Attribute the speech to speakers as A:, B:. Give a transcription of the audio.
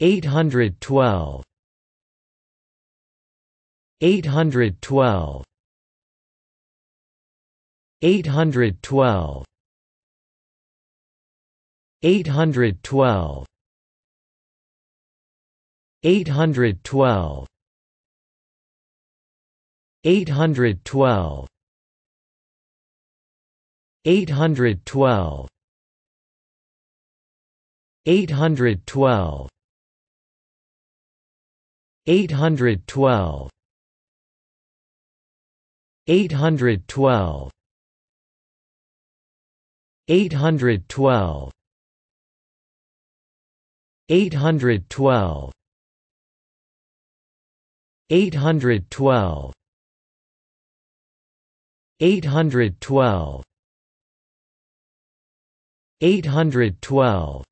A: 812 812 812 812 812 812 812 812 812 812 812 812 812 812 812